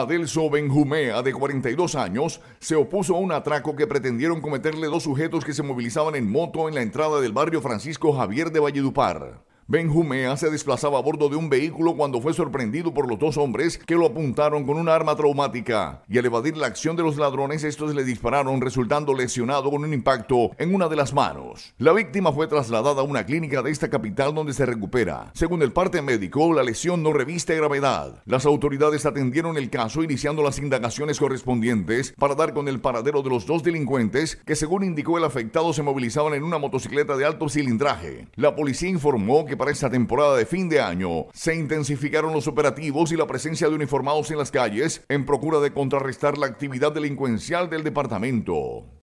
Adelso Benjumea, de 42 años, se opuso a un atraco que pretendieron cometerle dos sujetos que se movilizaban en moto en la entrada del barrio Francisco Javier de Valledupar ben Benjumea se desplazaba a bordo de un vehículo cuando fue sorprendido por los dos hombres que lo apuntaron con una arma traumática y al evadir la acción de los ladrones estos le dispararon resultando lesionado con un impacto en una de las manos. La víctima fue trasladada a una clínica de esta capital donde se recupera. Según el parte médico, la lesión no reviste gravedad. Las autoridades atendieron el caso iniciando las indagaciones correspondientes para dar con el paradero de los dos delincuentes que según indicó el afectado se movilizaban en una motocicleta de alto cilindraje. La policía informó que para esta temporada de fin de año se intensificaron los operativos y la presencia de uniformados en las calles en procura de contrarrestar la actividad delincuencial del departamento.